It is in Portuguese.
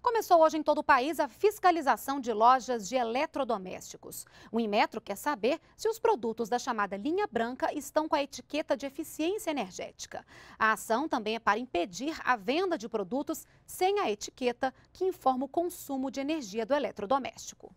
Começou hoje em todo o país a fiscalização de lojas de eletrodomésticos. O Inmetro quer saber se os produtos da chamada linha branca estão com a etiqueta de eficiência energética. A ação também é para impedir a venda de produtos sem a etiqueta que informa o consumo de energia do eletrodoméstico.